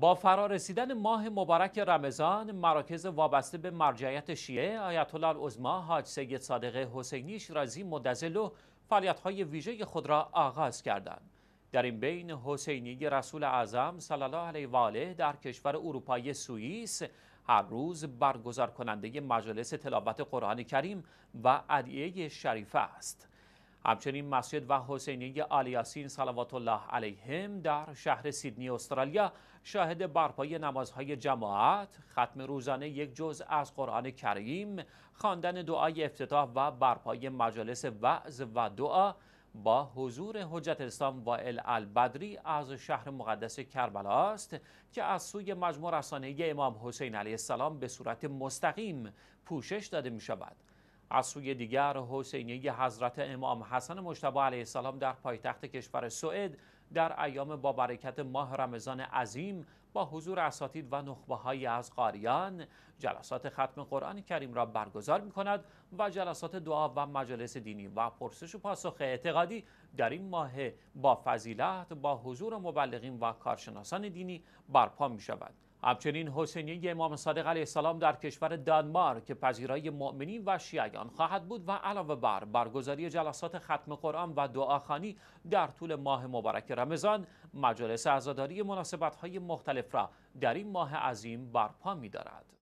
با فرارسیدن ماه مبارک رمضان مراکز وابسته به مرجعیت شیعه آیت الله العظما حاج سید صادق حسینی شیرازی و فعالیت‌های ویژه خود را آغاز کردند در این بین حسینی رسول اعظم صلی الله علیه و آله در کشور اروپای سوئیس هر روز برگزار کننده مجلس تلاوت قرآن کریم و ادعیه شریفه است همچنین مسجد و حسینیه آلیاسین صلوات الله علیهم در شهر سیدنی استرالیا شاهد برپای نمازهای جماعت، ختم روزانه یک جزء از قرآن کریم، خواندن دعای افتتاح و برپای مجالس وعظ و دعا با حضور حجت اسلام وائل البدری از شهر مقدس کربلا است که از سوی مجموع رسانه امام حسین علیه السلام به صورت مستقیم پوشش داده می شود. از سوی دیگر حسینیه حضرت امام حسن مجتبی علیه السلام در پایتخت کشور سوئد در ایام با برکت ماه رمضان عظیم با حضور اساتید و نخبه های از قاریان جلسات ختم قرآن کریم را برگزار می کند و جلسات دعا و مجلس دینی و پرسش و پاسخ اعتقادی در این ماه با فضیلت با حضور مبلغین و کارشناسان دینی برپا می شود. همچنین حسینی امام صادق علیه السلام در کشور دانمارک که پذیرای مؤمنین و شیعیان خواهد بود و علاوه بر برگزاری جلسات ختم قرآن و دعاخانی در طول ماه مبارک رمضان مجالس عزاداری مناسبت های مختلف را در این ماه عظیم برپا می دارد.